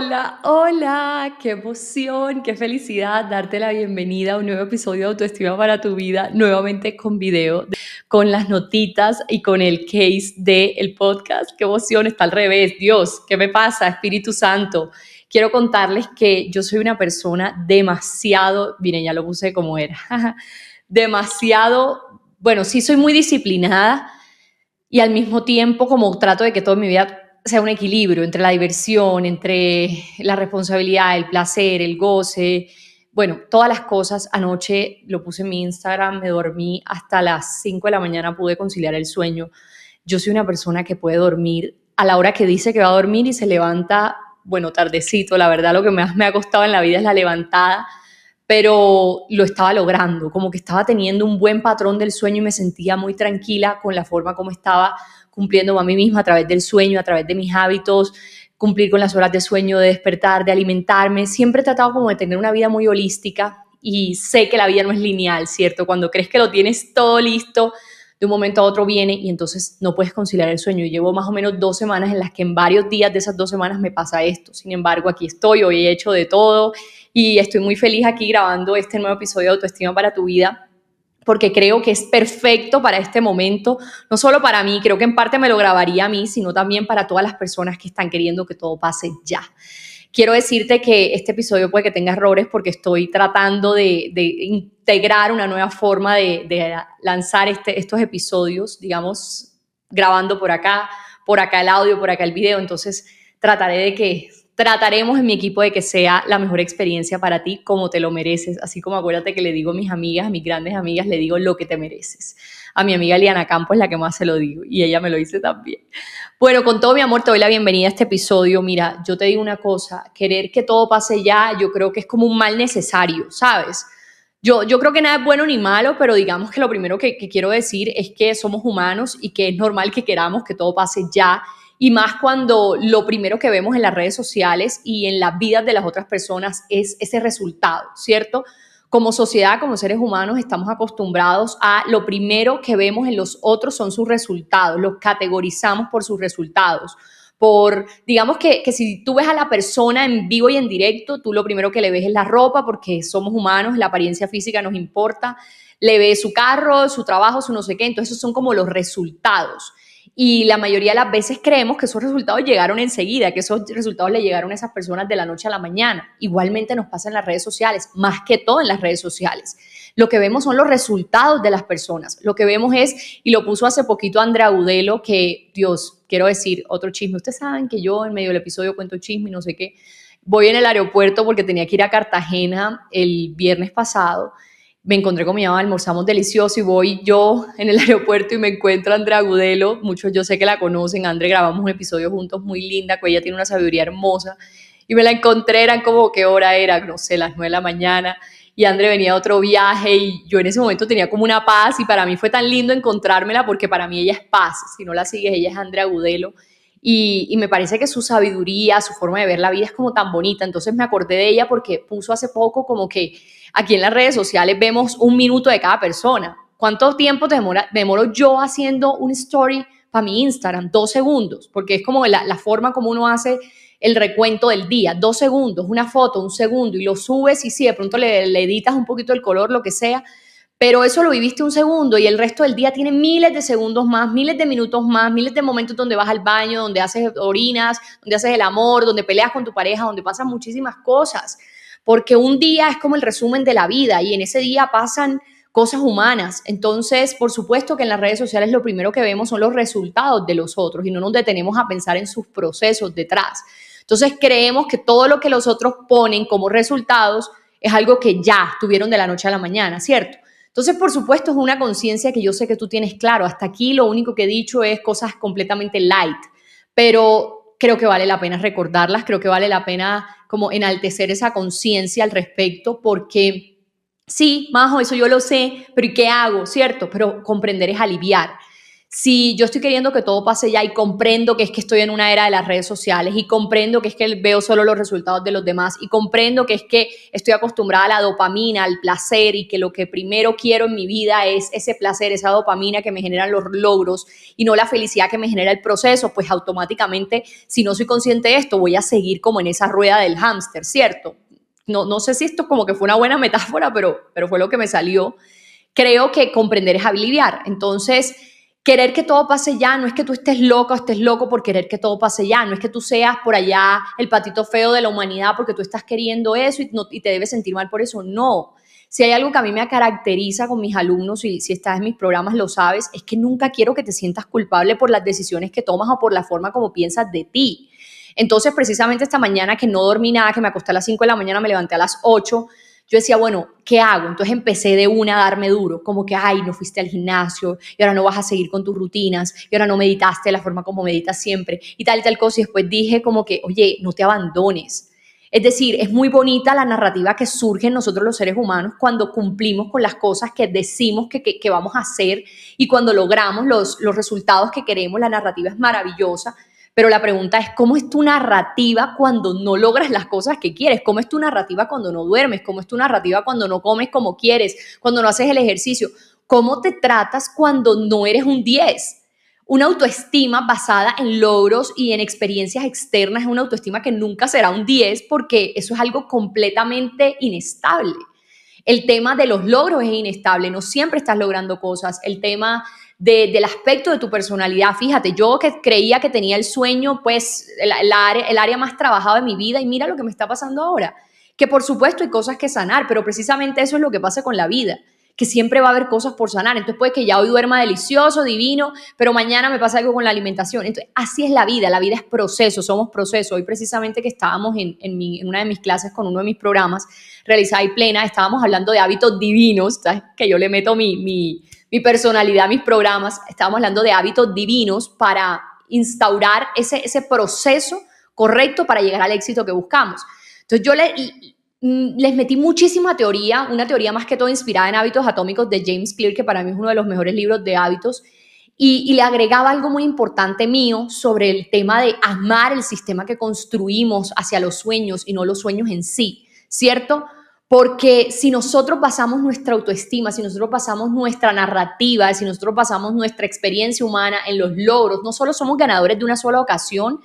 Hola, hola, qué emoción, qué felicidad darte la bienvenida a un nuevo episodio de Autoestima para tu vida, nuevamente con video, con las notitas y con el case del podcast. Qué emoción, está al revés, Dios, ¿qué me pasa? Espíritu Santo. Quiero contarles que yo soy una persona demasiado, miren, ya lo puse como era, demasiado, bueno, sí soy muy disciplinada y al mismo tiempo como trato de que toda mi vida sea un equilibrio entre la diversión, entre la responsabilidad, el placer, el goce, bueno, todas las cosas. Anoche lo puse en mi Instagram, me dormí hasta las 5 de la mañana, pude conciliar el sueño. Yo soy una persona que puede dormir a la hora que dice que va a dormir y se levanta, bueno, tardecito, la verdad lo que más me ha costado en la vida es la levantada, pero lo estaba logrando, como que estaba teniendo un buen patrón del sueño y me sentía muy tranquila con la forma como estaba cumpliendo a mí misma a través del sueño, a través de mis hábitos, cumplir con las horas de sueño, de despertar, de alimentarme. Siempre he tratado como de tener una vida muy holística y sé que la vida no es lineal, ¿cierto? Cuando crees que lo tienes todo listo, de un momento a otro viene y entonces no puedes conciliar el sueño. Y llevo más o menos dos semanas en las que en varios días de esas dos semanas me pasa esto. Sin embargo, aquí estoy, hoy he hecho de todo y estoy muy feliz aquí grabando este nuevo episodio de Autoestima para tu vida porque creo que es perfecto para este momento, no solo para mí, creo que en parte me lo grabaría a mí, sino también para todas las personas que están queriendo que todo pase ya. Quiero decirte que este episodio puede que tenga errores porque estoy tratando de, integrar una nueva forma de, lanzar este, estos episodios, digamos, grabando por acá, por acá el audio, por acá el video, entonces trataré de que trataremos en mi equipo de que sea la mejor experiencia para ti como te lo mereces, así como acuérdate que le digo a mis amigas, a mis grandes amigas, le digo lo que te mereces. A mi amiga Liana Campos es la que más se lo digo y ella me lo dice también. Bueno, con todo mi amor te doy la bienvenida a este episodio. Mira, yo te digo una cosa, querer que todo pase ya, yo creo que es como un mal necesario, ¿sabes? Yo, yo, creo que nada es bueno ni malo, pero digamos que lo primero que, que, quiero decir es que somos humanos y que es normal que queramos que todo pase ya y más cuando lo primero que vemos en las redes sociales y en las vidas de las otras personas es ese resultado, ¿cierto? Como sociedad, como seres humanos, estamos acostumbrados a lo primero que vemos en los otros son sus resultados, los categorizamos por sus resultados por, digamos que, que, si tú ves a la persona en vivo y en directo, tú lo primero que le ves es la ropa, porque somos humanos, la apariencia física nos importa, le ves su carro, su trabajo, su no sé qué, entonces esos son como los resultados y la mayoría de las veces creemos que esos resultados llegaron enseguida, que esos resultados le llegaron a esas personas de la noche a la mañana. Igualmente nos pasa en las redes sociales, más que todo en las redes sociales. Lo que vemos son los resultados de las personas. Lo que vemos es, y lo puso hace poquito Andrea Udelo, que Dios, quiero decir otro chisme. Ustedes saben que yo en medio del episodio cuento chisme, no sé qué. Voy en el aeropuerto porque tenía que ir a Cartagena el viernes pasado me encontré con mi mamá, almorzamos delicioso y voy yo en el aeropuerto y me encuentro a Andrea Agudelo, muchos yo sé que la conocen, Andre grabamos un episodio juntos muy linda, que ella tiene una sabiduría hermosa y me la encontré, eran como qué hora era, no sé, las nueve de la mañana y Andre venía a otro viaje y yo en ese momento tenía como una paz y para mí fue tan lindo encontrármela porque para mí ella es paz, si no la sigues, ella es Andrea Agudelo. y, me parece que su sabiduría, su forma de ver la vida es como tan bonita. Entonces me acordé de ella porque puso hace poco como que Aquí en las redes sociales vemos un minuto de cada persona. ¿Cuánto tiempo demora, demoro yo haciendo un story para mi Instagram? Dos segundos, porque es como la, forma como uno hace el recuento del día, dos segundos, una foto, un segundo, y lo subes y sí, de pronto le, le, editas un poquito el color, lo que sea, pero eso lo viviste un segundo y el resto del día tiene miles de segundos más, miles de minutos más, miles de momentos donde vas al baño, donde haces orinas, donde haces el amor, donde peleas con tu pareja, donde pasan muchísimas cosas porque un día es como el resumen de la vida y en ese día pasan cosas humanas. Entonces, por supuesto que en las redes sociales lo primero que vemos son los resultados de los otros y no nos detenemos a pensar en sus procesos detrás. Entonces, creemos que todo lo que los otros ponen como resultados es algo que ya tuvieron de la noche a la mañana, ¿cierto? Entonces, por supuesto, es una conciencia que yo sé que tú tienes claro. Hasta aquí lo único que he dicho es cosas completamente light, pero creo que vale la pena recordarlas, creo que vale la pena como enaltecer esa conciencia al respecto, porque sí, Majo, eso yo lo sé, pero ¿y qué hago? ¿Cierto? Pero comprender es aliviar si yo estoy queriendo que todo pase ya y comprendo que es que estoy en una era de las redes sociales y comprendo que es que veo solo los resultados de los demás y comprendo que es que estoy acostumbrada a la dopamina, al placer y que lo que primero quiero en mi vida es ese placer, esa dopamina que me generan los logros y no la felicidad que me genera el proceso, pues automáticamente si no soy consciente de esto voy a seguir como en esa rueda del hámster, ¿cierto? No, no sé si esto como que fue una buena metáfora, pero, pero fue lo que me salió. Creo que comprender es aliviar. Entonces, querer que todo pase ya, no es que tú estés loco estés loco por querer que todo pase ya, no es que tú seas por allá el patito feo de la humanidad porque tú estás queriendo eso y, y te debes sentir mal por eso, no. Si hay algo que a mí me caracteriza con mis alumnos, y si estás en mis programas lo sabes, es que nunca quiero que te sientas culpable por las decisiones que tomas o por la forma como piensas de ti. Entonces, precisamente esta mañana que no dormí nada, que me acosté a las 5 de la mañana, me levanté a las 8, yo decía, bueno, ¿qué hago? Entonces empecé de una a darme duro, como que, ay, no fuiste al gimnasio y ahora no vas a seguir con tus rutinas y ahora no meditaste de la forma como meditas siempre y tal y tal cosa. Y después dije como que, oye, no te abandones. Es decir, es muy bonita la narrativa que surge en nosotros los seres humanos cuando cumplimos con las cosas que decimos que, vamos a hacer y cuando logramos los, los resultados que queremos, la narrativa es maravillosa, pero la pregunta es, ¿cómo es tu narrativa cuando no logras las cosas que quieres? ¿Cómo es tu narrativa cuando no duermes? ¿Cómo es tu narrativa cuando no comes como quieres? ¿Cuando no haces el ejercicio? ¿Cómo te tratas cuando no eres un 10? Una autoestima basada en logros y en experiencias externas es una autoestima que nunca será un 10 porque eso es algo completamente inestable. El tema de los logros es inestable, no siempre estás logrando cosas. El tema del aspecto de tu personalidad. Fíjate, yo que creía que tenía el sueño, pues el, área, el área más trabajada de mi vida y mira lo que me está pasando ahora. Que por supuesto hay cosas que sanar, pero precisamente eso es lo que pasa con la vida que siempre va a haber cosas por sanar. Entonces puede que ya hoy duerma delicioso, divino, pero mañana me pasa algo con la alimentación. Entonces así es la vida, la vida es proceso, somos proceso. Hoy precisamente que estábamos en, en, una de mis clases con uno de mis programas, Realizada y Plena, estábamos hablando de hábitos divinos, que yo le meto mi, personalidad mis programas, estábamos hablando de hábitos divinos para instaurar ese, ese proceso correcto para llegar al éxito que buscamos. Entonces yo le, Mm, les metí muchísima teoría, una teoría más que todo inspirada en hábitos atómicos de James Clear, que para mí es uno de los mejores libros de hábitos, y, le agregaba algo muy importante mío sobre el tema de amar el sistema que construimos hacia los sueños y no los sueños en sí, ¿cierto? Porque si nosotros basamos nuestra autoestima, si nosotros basamos nuestra narrativa, si nosotros basamos nuestra experiencia humana en los logros, no solo somos ganadores de una sola ocasión,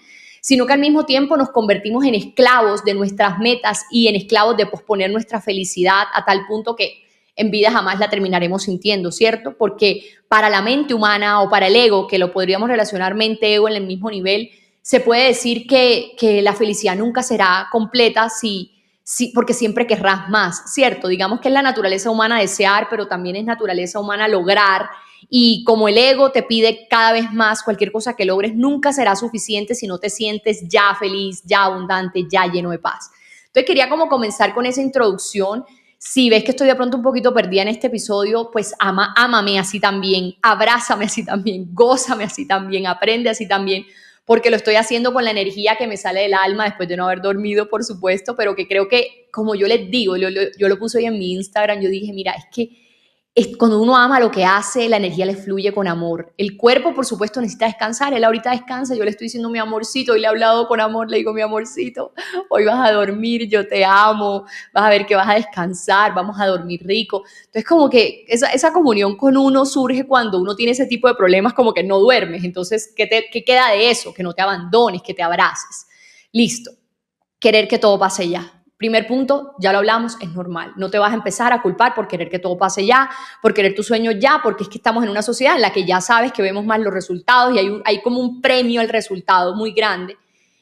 sino que al mismo tiempo nos convertimos en esclavos de nuestras metas y en esclavos de posponer nuestra felicidad a tal punto que en vida jamás la terminaremos sintiendo, ¿cierto? Porque para la mente humana o para el ego, que lo podríamos relacionar mente-ego en el mismo nivel, se puede decir que, la felicidad nunca será completa si si porque siempre querrás más, ¿cierto? Digamos que es la naturaleza humana desear, pero también es naturaleza humana lograr y como el ego te pide cada vez más, cualquier cosa que logres nunca será suficiente si no te sientes ya feliz, ya abundante, ya lleno de paz. Entonces quería como comenzar con esa introducción. Si ves que estoy de pronto un poquito perdida en este episodio, pues ama, ámame así también, abrázame así también, gózame así también, aprende así también, porque lo estoy haciendo con la energía que me sale del alma después de no haber dormido, por supuesto, pero que creo que, como yo les digo, yo, yo lo puse hoy en mi Instagram, yo dije, mira, es que cuando uno ama lo que hace, la energía le fluye con amor. El cuerpo, por supuesto, necesita descansar. Él ahorita descansa. Yo le estoy diciendo mi amorcito. Hoy le he hablado con amor. Le digo mi amorcito. Hoy vas a dormir. Yo te amo. Vas a ver que vas a descansar. Vamos a dormir rico. Entonces, como que esa, comunión con uno surge cuando uno tiene ese tipo de problemas, como que no duermes. Entonces, ¿qué, qué queda de eso? Que no te abandones, que te abraces. Listo. Querer que todo pase ya Primer punto, ya lo hablamos, es normal. No te vas a empezar a culpar por querer que todo pase ya, por querer tu sueño ya, porque es que estamos en una sociedad en la que ya sabes que vemos más los resultados y hay, hay como un premio al resultado muy grande.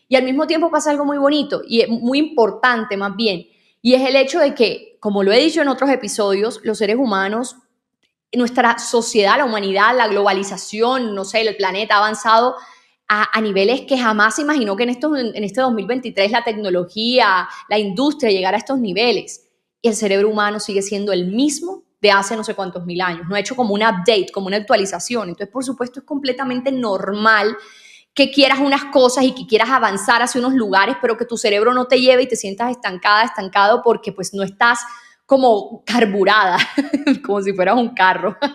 Y al mismo tiempo pasa algo muy bonito y muy importante más bien, y es el hecho de que, como lo he dicho en otros episodios, los seres humanos, nuestra sociedad, la humanidad, la globalización, no sé, el planeta avanzado a, niveles que jamás imaginó que en, estos, en este 2023 la tecnología, la industria llegara a estos niveles. Y el cerebro humano sigue siendo el mismo de hace no sé cuántos mil años. No ha hecho como un update, como una actualización. Entonces, por supuesto, es completamente normal que quieras unas cosas y que quieras avanzar hacia unos lugares, pero que tu cerebro no te lleve y te sientas estancada, estancado, porque pues no estás como carburada, como si fueras un carro.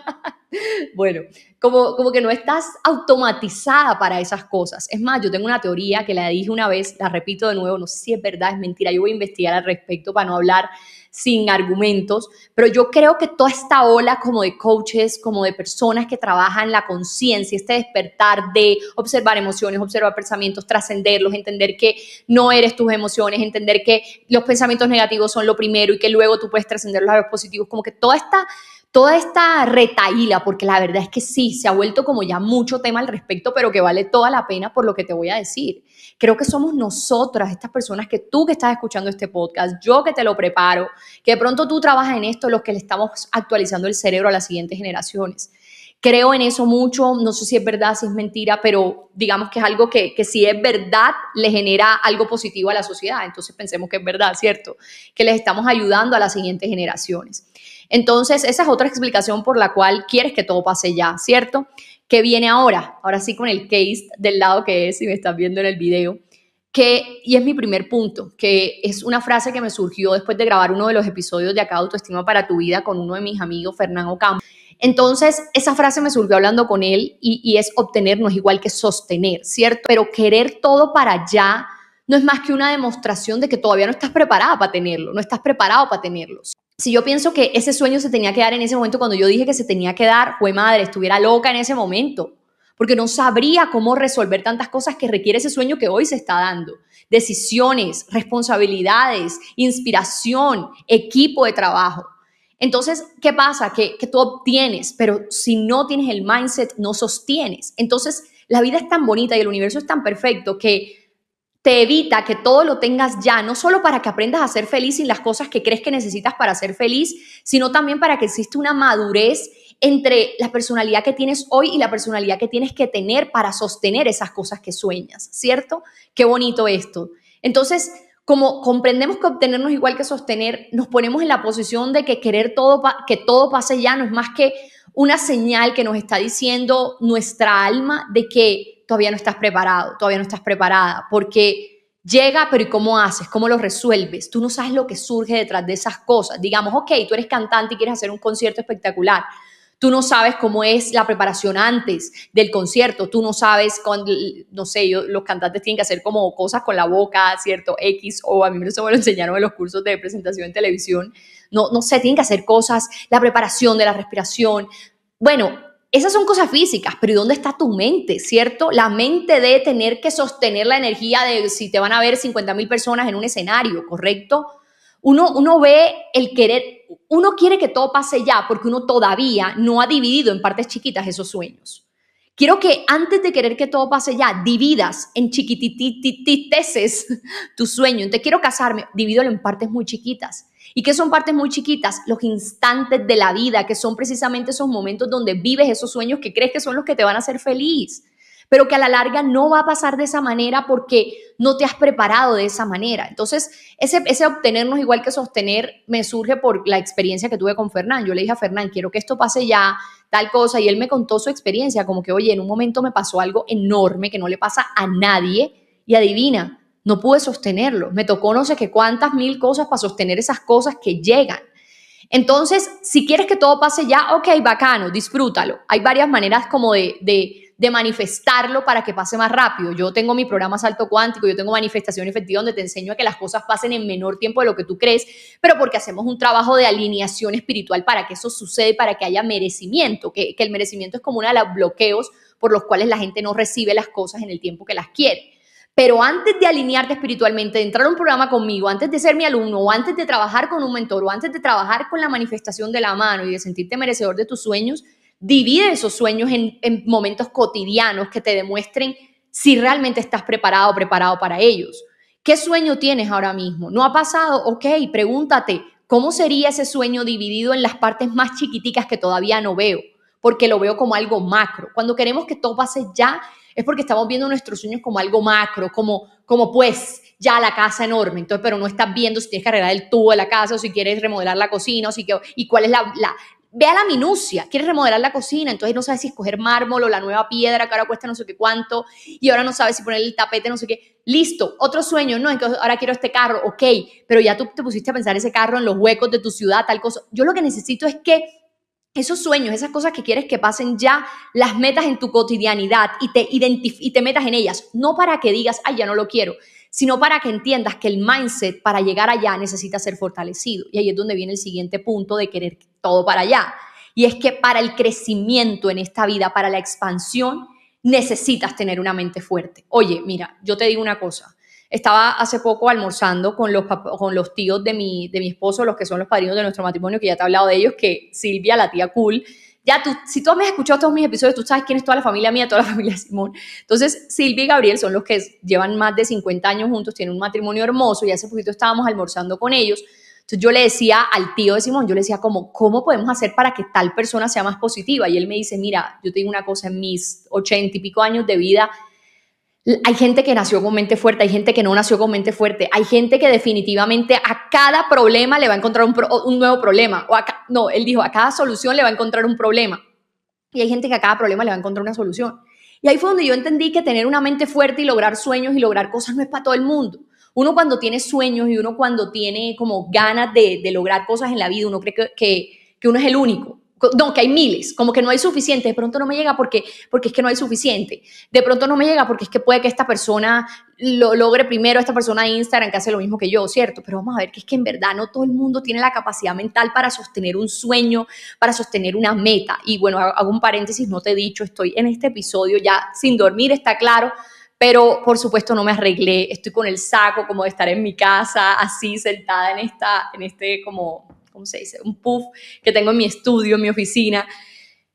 bueno, como, como que no estás automatizada para esas cosas. Es más, yo tengo una teoría que la dije una vez, la repito de nuevo, no sé si es verdad, es mentira, yo voy a investigar al respecto para no hablar sin argumentos, pero yo creo que toda esta ola como de coaches, como de personas que trabajan la conciencia, este despertar de observar emociones, observar pensamientos, trascenderlos, entender que no eres tus emociones, entender que los pensamientos negativos son lo primero y que luego tú puedes trascenderlos a los positivos, como que toda esta toda esta retaíla, porque la verdad es que sí, se ha vuelto como ya mucho tema al respecto, pero que vale toda la pena por lo que te voy a decir. Creo que somos nosotras, estas personas que tú que estás escuchando este podcast, yo que te lo preparo, que de pronto tú trabajas en esto, los que le estamos actualizando el cerebro a las siguientes generaciones. Creo en eso mucho, no sé si es verdad, si es mentira, pero digamos que es algo que, que si es verdad le genera algo positivo a la sociedad, entonces pensemos que es verdad, ¿cierto? Que les estamos ayudando a las siguientes generaciones. Entonces, esa es otra explicación por la cual quieres que todo pase ya, ¿cierto? Que viene ahora? Ahora sí con el case del lado que es, si me estás viendo en el video. Que, y es mi primer punto, que es una frase que me surgió después de grabar uno de los episodios de Acá Autoestima para tu Vida con uno de mis amigos, Fernando Campos. Entonces, esa frase me surgió hablando con él y, es obtener no es igual que sostener, ¿cierto? Pero querer todo para ya no es más que una demostración de que todavía no estás preparada para tenerlo, no estás preparado para tenerlo si yo pienso que ese sueño se tenía que dar en ese momento, cuando yo dije que se tenía que dar, fue madre, estuviera loca en ese momento, porque no sabría cómo resolver tantas cosas que requiere ese sueño que hoy se está dando. Decisiones, responsabilidades, inspiración, equipo de trabajo. Entonces, ¿qué pasa? Que, que tú obtienes, pero si no tienes el mindset, no sostienes. Entonces, la vida es tan bonita y el universo es tan perfecto que te evita que todo lo tengas ya, no solo para que aprendas a ser feliz sin las cosas que crees que necesitas para ser feliz, sino también para que exista una madurez entre la personalidad que tienes hoy y la personalidad que tienes que tener para sostener esas cosas que sueñas, ¿cierto? Qué bonito esto. Entonces, como comprendemos que obtenernos igual que sostener, nos ponemos en la posición de que querer todo que todo pase ya no es más que una señal que nos está diciendo nuestra alma de que todavía no estás preparado, todavía no estás preparada, porque llega, pero ¿y cómo haces? ¿Cómo lo resuelves? Tú no sabes lo que surge detrás de esas cosas. Digamos, ok, tú eres cantante y quieres hacer un concierto espectacular. Tú no sabes cómo es la preparación antes del concierto. Tú no sabes, con, no sé, yo, los cantantes tienen que hacer como cosas con la boca, ¿cierto? X, o a mí me lo enseñaron en los cursos de presentación en televisión. No, no sé, tienen que hacer cosas, la preparación de la respiración. Bueno, esas son cosas físicas, pero dónde está tu mente, cierto? La mente debe tener que sostener la energía de si te van a ver 50 mil personas en un escenario, ¿correcto? Uno, uno ve el querer, uno quiere que todo pase ya porque uno todavía no ha dividido en partes chiquitas esos sueños. Quiero que antes de querer que todo pase ya, dividas en tesis tu sueño. Te quiero casarme, divídelo en partes muy chiquitas. ¿Y qué son partes muy chiquitas? Los instantes de la vida, que son precisamente esos momentos donde vives esos sueños que crees que son los que te van a hacer feliz, pero que a la larga no va a pasar de esa manera porque no te has preparado de esa manera. Entonces, ese, ese obtenernos igual que sostener me surge por la experiencia que tuve con Fernán. Yo le dije a Fernán, quiero que esto pase ya, tal cosa, y él me contó su experiencia, como que, oye, en un momento me pasó algo enorme que no le pasa a nadie, y adivina, no pude sostenerlo. Me tocó no sé qué cuántas mil cosas para sostener esas cosas que llegan. Entonces, si quieres que todo pase ya, ok, bacano, disfrútalo. Hay varias maneras como de, manifestarlo para que pase más rápido. Yo tengo mi programa Salto Cuántico, yo tengo manifestación efectiva donde te enseño a que las cosas pasen en menor tiempo de lo que tú crees, pero porque hacemos un trabajo de alineación espiritual para que eso suceda para que haya merecimiento, que, el merecimiento es como uno de los bloqueos por los cuales la gente no recibe las cosas en el tiempo que las quiere. Pero antes de alinearte espiritualmente, de entrar a un programa conmigo, antes de ser mi alumno, o antes de trabajar con un mentor, o antes de trabajar con la manifestación de la mano y de sentirte merecedor de tus sueños, divide esos sueños en, momentos cotidianos que te demuestren si realmente estás preparado o preparado para ellos. ¿Qué sueño tienes ahora mismo? ¿No ha pasado? Ok, pregúntate, ¿cómo sería ese sueño dividido en las partes más chiquiticas que todavía no veo? Porque lo veo como algo macro. Cuando queremos que todo pase ya, es porque estamos viendo nuestros sueños como algo macro, como, como pues ya la casa enorme, entonces, pero no estás viendo si tienes que arreglar el tubo de la casa o si quieres remodelar la cocina o si y cuál es la, Vea la minucia, quieres remodelar la cocina, entonces no sabes si escoger mármol o la nueva piedra que ahora cuesta no sé qué cuánto y ahora no sabes si poner el tapete, no sé qué. Listo, otro sueño, no, entonces ahora quiero este carro, ok, pero ya tú te pusiste a pensar ese carro en los huecos de tu ciudad, tal cosa. Yo lo que necesito es que esos sueños, esas cosas que quieres que pasen ya, las metas en tu cotidianidad y te, y te metas en ellas, no para que digas, ay, ya no lo quiero, sino para que entiendas que el mindset para llegar allá necesita ser fortalecido. Y ahí es donde viene el siguiente punto de querer todo para allá. Y es que para el crecimiento en esta vida, para la expansión, necesitas tener una mente fuerte. Oye, mira, yo te digo una cosa, estaba hace poco almorzando con los, con los tíos de mi, de mi esposo, los que son los padrinos de nuestro matrimonio, que ya te he hablado de ellos, que Silvia, la tía cool, ya tú, si tú me has escuchado todos mis episodios, tú sabes quién es toda la familia mía, toda la familia Simón. Entonces, Silvia y Gabriel son los que llevan más de 50 años juntos, tienen un matrimonio hermoso y hace poquito estábamos almorzando con ellos. Entonces yo le decía al tío de Simón, yo le decía como, ¿cómo podemos hacer para que tal persona sea más positiva? Y él me dice, mira, yo tengo una cosa en mis ochenta y pico años de vida, hay gente que nació con mente fuerte, hay gente que no nació con mente fuerte, hay gente que definitivamente a cada problema le va a encontrar un, nuevo problema. O no, él dijo, a cada solución le va a encontrar un problema. Y hay gente que a cada problema le va a encontrar una solución. Y ahí fue donde yo entendí que tener una mente fuerte y lograr sueños y lograr cosas no es para todo el mundo. Uno cuando tiene sueños y uno cuando tiene como ganas de, lograr cosas en la vida, uno cree que uno es el único no, que hay miles, como que no hay suficiente, de pronto no me llega porque, porque es que no hay suficiente, de pronto no me llega porque es que puede que esta persona lo logre primero, esta persona de Instagram que hace lo mismo que yo, ¿cierto? Pero vamos a ver que es que en verdad no todo el mundo tiene la capacidad mental para sostener un sueño, para sostener una meta. Y bueno, hago un paréntesis, no te he dicho, estoy en este episodio ya sin dormir, está claro, pero por supuesto no me arreglé, estoy con el saco como de estar en mi casa, así sentada en esta, en este como ¿cómo se dice? Un puff que tengo en mi estudio, en mi oficina.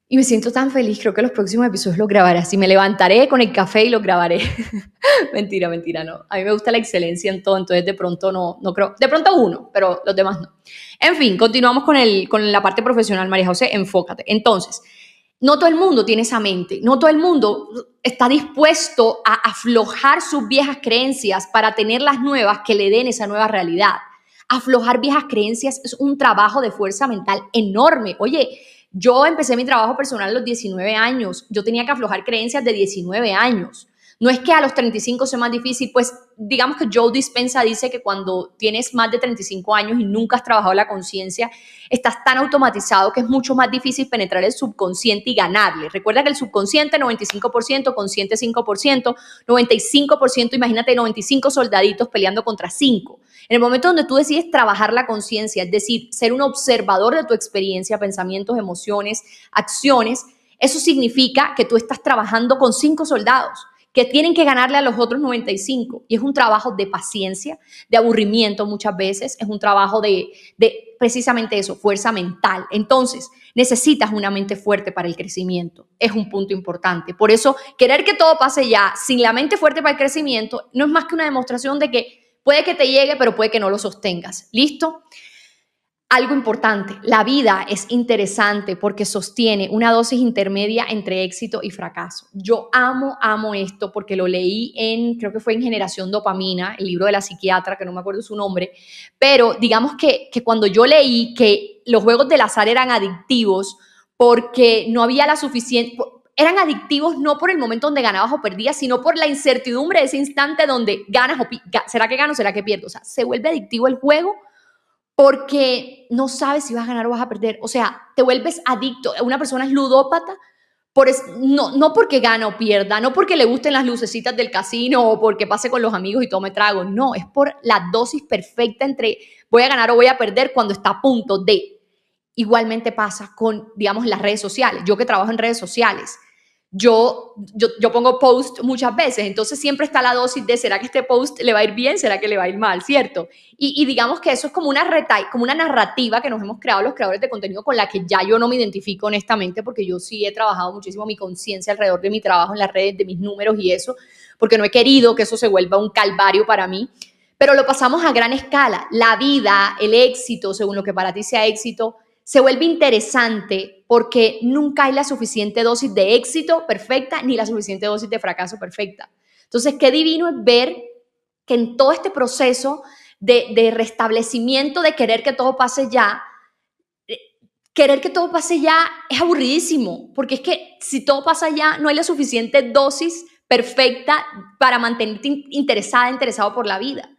Y me siento tan feliz, creo que los próximos episodios los grabaré así. Me levantaré con el café y los grabaré. mentira, mentira, no. A mí me gusta la excelencia en todo, entonces de pronto no, no creo. De pronto uno, pero los demás no. En fin, continuamos con, el, con la parte profesional, María José, enfócate. Entonces, no todo el mundo tiene esa mente, no todo el mundo está dispuesto a aflojar sus viejas creencias para tener las nuevas que le den esa nueva realidad aflojar viejas creencias es un trabajo de fuerza mental enorme. Oye, yo empecé mi trabajo personal a los 19 años, yo tenía que aflojar creencias de 19 años. No es que a los 35 sea más difícil, pues digamos que Joe Dispensa dice que cuando tienes más de 35 años y nunca has trabajado la conciencia, estás tan automatizado que es mucho más difícil penetrar el subconsciente y ganarle. Recuerda que el subconsciente 95%, consciente 5%, 95%, imagínate 95 soldaditos peleando contra 5. En el momento donde tú decides trabajar la conciencia, es decir, ser un observador de tu experiencia, pensamientos, emociones, acciones, eso significa que tú estás trabajando con 5 soldados que tienen que ganarle a los otros 95. Y es un trabajo de paciencia, de aburrimiento muchas veces, es un trabajo de, precisamente eso, fuerza mental. Entonces, necesitas una mente fuerte para el crecimiento. Es un punto importante. Por eso, querer que todo pase ya sin la mente fuerte para el crecimiento no es más que una demostración de que puede que te llegue, pero puede que no lo sostengas. ¿Listo? algo importante, la vida es interesante porque sostiene una dosis intermedia entre éxito y fracaso. Yo amo, amo esto porque lo leí en, creo que fue en Generación Dopamina, el libro de la psiquiatra, que no me acuerdo su nombre, pero digamos que, cuando yo leí que los juegos del azar eran adictivos porque no había la suficiente, eran adictivos no por el momento donde ganabas o perdías, sino por la incertidumbre de ese instante donde ganas o ¿será que gano? ¿Será que pierdo? O sea, se vuelve adictivo el juego porque no sabes si vas a ganar o vas a perder. O sea, te vuelves adicto. Una persona es ludópata, por no, no porque gana o pierda, no porque le gusten las lucecitas del casino o porque pase con los amigos y tome trago. No, es por la dosis perfecta entre voy a ganar o voy a perder cuando está a punto de. Igualmente pasa con, digamos, las redes sociales. Yo que trabajo en redes sociales, yo, yo, pongo post muchas veces, entonces siempre está la dosis de será que este post le va a ir bien, será que le va a ir mal, ¿cierto? Y, digamos que eso es como una, como una narrativa que nos hemos creado los creadores de contenido con la que ya yo no me identifico honestamente, porque yo sí he trabajado muchísimo mi conciencia alrededor de mi trabajo en las redes, de mis números y eso, porque no he querido que eso se vuelva un calvario para mí, pero lo pasamos a gran escala. La vida, el éxito, según lo que para ti sea éxito, se vuelve interesante porque nunca hay la suficiente dosis de éxito perfecta ni la suficiente dosis de fracaso perfecta. Entonces, qué divino es ver que en todo este proceso de, restablecimiento, de querer que todo pase ya, eh, querer que todo pase ya es aburridísimo, porque es que si todo pasa ya, no hay la suficiente dosis perfecta para mantenerte interesada, interesado por la vida.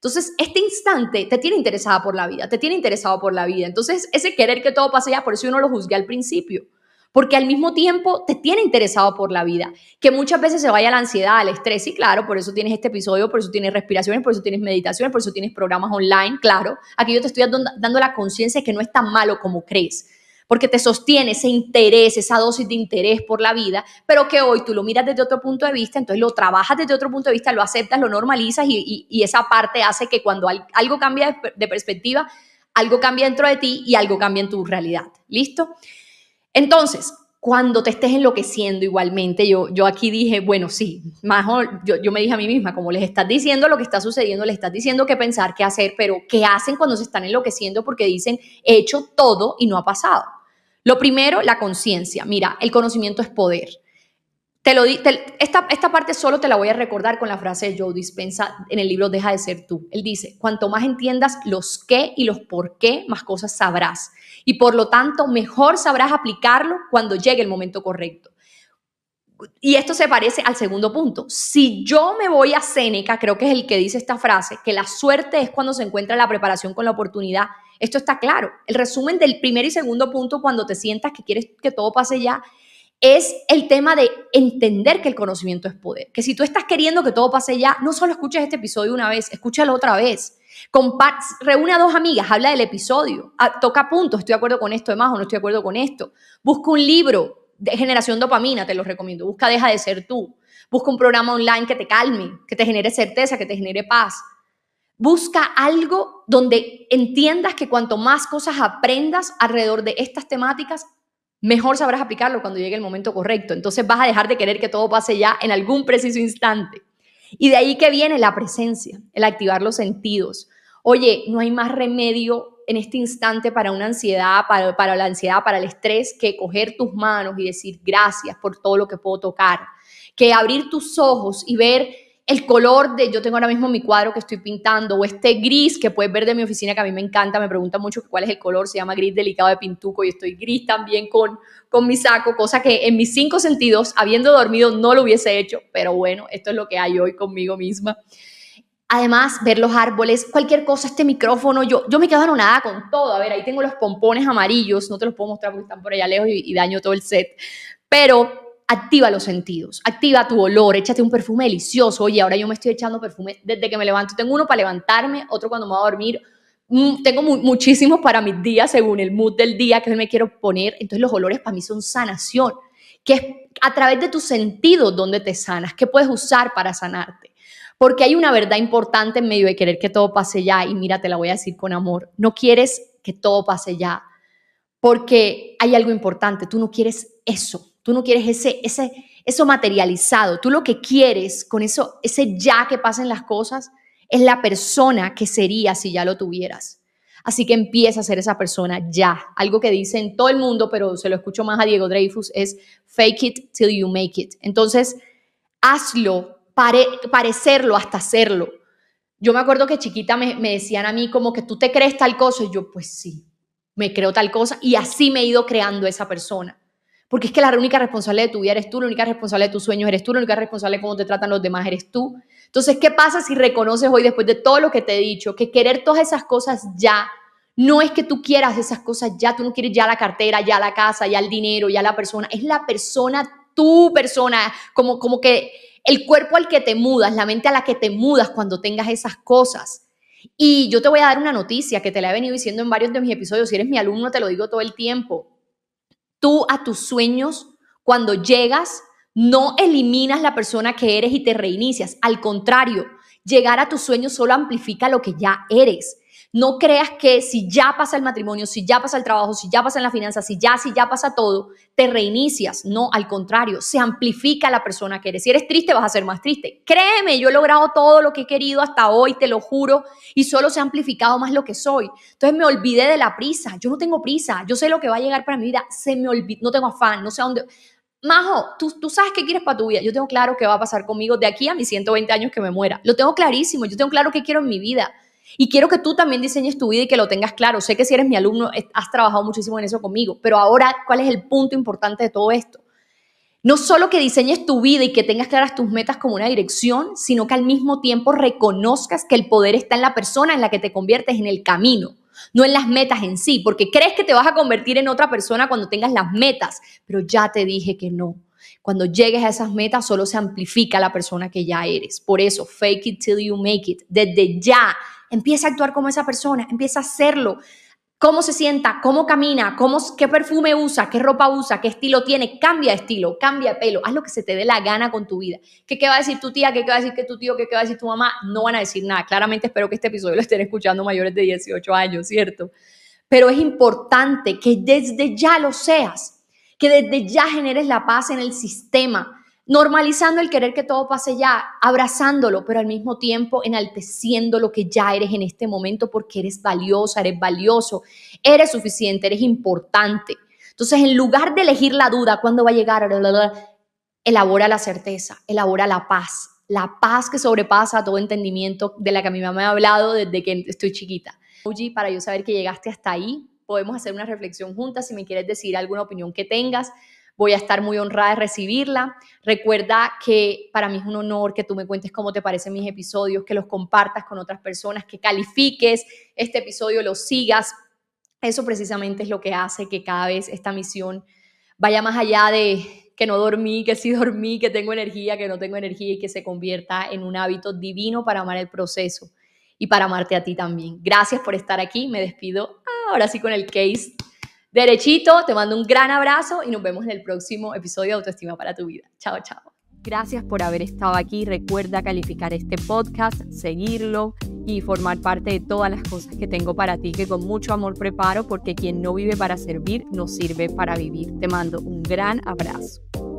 Entonces, este instante te tiene interesada por la vida, te tiene interesado por la vida. Entonces, ese querer que todo pase ya, por eso yo no lo juzgué al principio porque al mismo tiempo te tiene interesado por la vida, que muchas veces se vaya la ansiedad, al estrés, y claro, por eso tienes este episodio, por eso tienes respiraciones, por eso tienes meditaciones, por eso tienes programas online, claro, aquí yo te estoy dando, la conciencia de que no es tan malo como crees, porque te sostiene ese interés, esa dosis de interés por la vida, pero que hoy tú lo miras desde otro punto de vista, entonces lo trabajas desde otro punto de vista, lo aceptas, lo normalizas y, esa parte hace que cuando algo cambia de, perspectiva, algo cambia dentro de ti y algo cambia en tu realidad. ¿Listo? Entonces, cuando te estés enloqueciendo igualmente, yo, aquí dije, bueno, sí, más yo me dije a mí misma, como les estás diciendo lo que está sucediendo, les estás diciendo qué pensar, qué hacer, pero ¿qué hacen cuando se están enloqueciendo porque dicen, he hecho todo y no ha pasado? Lo primero, la conciencia. Mira, el conocimiento es poder. Te lo di, esta, esta parte solo te la voy a recordar con la frase de Joe Dispensa en el libro Deja de ser tú. Él dice, cuanto más entiendas los qué y los por qué, más cosas sabrás. Y por lo tanto, mejor sabrás aplicarlo cuando llegue el momento correcto y esto se parece al segundo punto. Si yo me voy a Seneca, creo que es el que dice esta frase, que la suerte es cuando se encuentra la preparación con la oportunidad. Esto está claro. El resumen del primer y segundo punto, cuando te sientas que quieres que todo pase ya, es el tema de entender que el conocimiento es poder. Que si tú estás queriendo que todo pase ya, no solo escuches este episodio una vez, escúchalo otra vez. reúne a dos amigas, habla del episodio, toca puntos, estoy de acuerdo con esto de más o no estoy de acuerdo con esto. Busca un libro, generación dopamina, te lo recomiendo. Busca Deja de ser tú. Busca un programa online que te calme, que te genere certeza, que te genere paz. Busca algo donde entiendas que cuanto más cosas aprendas alrededor de estas temáticas, mejor sabrás aplicarlo cuando llegue el momento correcto. Entonces vas a dejar de querer que todo pase ya en algún preciso instante. Y de ahí que viene la presencia, el activar los sentidos. Oye, no hay más remedio en este instante para una ansiedad, para, para la ansiedad, para el estrés, que coger tus manos y decir gracias por todo lo que puedo tocar, que abrir tus ojos y ver el color de, yo tengo ahora mismo mi cuadro que estoy pintando, o este gris que puedes ver de mi oficina que a mí me encanta, me pregunta mucho cuál es el color, se llama gris delicado de pintuco y estoy gris también con, con mi saco, cosa que en mis cinco sentidos, habiendo dormido, no lo hubiese hecho, pero bueno, esto es lo que hay hoy conmigo misma. Además, ver los árboles, cualquier cosa, este micrófono, yo, yo me quedo anonada con todo. A ver, ahí tengo los pompones amarillos, no te los puedo mostrar porque están por allá lejos y, daño todo el set. Pero activa los sentidos, activa tu olor, échate un perfume delicioso. Oye, ahora yo me estoy echando perfume desde que me levanto. Tengo uno para levantarme, otro cuando me voy a dormir. Mm, tengo muchísimos para mis días según el mood del día que me quiero poner. Entonces los olores para mí son sanación, que es a través de tus sentidos donde te sanas, que puedes usar para sanarte porque hay una verdad importante en medio de querer que todo pase ya, y mira, te la voy a decir con amor, no quieres que todo pase ya, porque hay algo importante, tú no quieres eso, tú no quieres ese, ese, eso materializado, tú lo que quieres con eso, ese ya que pasen las cosas, es la persona que sería si ya lo tuvieras. Así que empieza a ser esa persona ya. Algo que dicen todo el mundo, pero se lo escucho más a Diego Dreyfus, es fake it till you make it. Entonces, hazlo parecerlo hasta hacerlo. Yo me acuerdo que chiquita me, decían a mí como que tú te crees tal cosa y yo pues sí, me creo tal cosa y así me he ido creando esa persona. Porque es que la única responsable de tu vida eres tú, la única responsable de tus sueños eres tú, la única responsable de cómo te tratan los demás eres tú. Entonces, ¿qué pasa si reconoces hoy, después de todo lo que te he dicho, que querer todas esas cosas ya no es que tú quieras esas cosas ya, tú no quieres ya la cartera, ya la casa, ya el dinero, ya la persona, es la persona, tu persona, como, como que el cuerpo al que te mudas, la mente a la que te mudas cuando tengas esas cosas. Y yo te voy a dar una noticia que te la he venido diciendo en varios de mis episodios. Si eres mi alumno, te lo digo todo el tiempo. Tú a tus sueños, cuando llegas, no eliminas la persona que eres y te reinicias. Al contrario, llegar a tus sueños solo amplifica lo que ya eres. No creas que si ya pasa el matrimonio, si ya pasa el trabajo, si ya pasa en la finanza, si ya, si ya pasa todo, te reinicias. No, al contrario, se amplifica la persona que eres. Si eres triste, vas a ser más triste. Créeme, yo he logrado todo lo que he querido hasta hoy, te lo juro, y solo se ha amplificado más lo que soy. Entonces me olvidé de la prisa. Yo no tengo prisa. Yo sé lo que va a llegar para mi vida. Se me olvidó. No tengo afán, no sé dónde. Majo, tú, tú sabes qué quieres para tu vida. Yo tengo claro qué va a pasar conmigo de aquí a mis 120 años que me muera. Lo tengo clarísimo. Yo tengo claro qué quiero en mi vida. Y quiero que tú también diseñes tu vida y que lo tengas claro. Sé que si eres mi alumno, has trabajado muchísimo en eso conmigo, pero ahora, ¿cuál es el punto importante de todo esto? No solo que diseñes tu vida y que tengas claras tus metas como una dirección, sino que al mismo tiempo reconozcas que el poder está en la persona en la que te conviertes, en el camino, no en las metas en sí, porque crees que te vas a convertir en otra persona cuando tengas las metas, pero ya te dije que no. Cuando llegues a esas metas, solo se amplifica la persona que ya eres. Por eso, fake it till you make it. Desde ya empieza a actuar como esa persona, empieza a hacerlo. Cómo se sienta, cómo camina, cómo, qué perfume usa, qué ropa usa, qué estilo tiene, cambia estilo, cambia pelo, haz lo que se te dé la gana con tu vida. ¿Qué, qué va a decir tu tía? ¿Qué, qué va a decir que tu tío? ¿Qué, ¿Qué va a decir tu mamá? No van a decir nada. Claramente espero que este episodio lo estén escuchando mayores de 18 años, ¿cierto? Pero es importante que desde ya lo seas, que desde ya generes la paz en el sistema, normalizando el querer que todo pase ya, abrazándolo, pero al mismo tiempo enalteciendo lo que ya eres en este momento porque eres valiosa, eres valioso, eres suficiente, eres importante. Entonces, en lugar de elegir la duda, ¿cuándo va a llegar? elabora la certeza, elabora la paz, la paz que sobrepasa todo entendimiento de la que mi mamá me ha hablado desde que estoy chiquita. Uji, para yo saber que llegaste hasta ahí, podemos hacer una reflexión juntas si me quieres decir alguna opinión que tengas voy a estar muy honrada de recibirla. Recuerda que para mí es un honor que tú me cuentes cómo te parecen mis episodios, que los compartas con otras personas, que califiques este episodio, lo sigas. Eso precisamente es lo que hace que cada vez esta misión vaya más allá de que no dormí, que sí dormí, que tengo energía, que no tengo energía y que se convierta en un hábito divino para amar el proceso y para amarte a ti también. Gracias por estar aquí. Me despido ahora sí con el case derechito, te mando un gran abrazo y nos vemos en el próximo episodio de Autoestima para tu vida. Chao, chao. Gracias por haber estado aquí. Recuerda calificar este podcast, seguirlo y formar parte de todas las cosas que tengo para ti que con mucho amor preparo porque quien no vive para servir no sirve para vivir. Te mando un gran abrazo.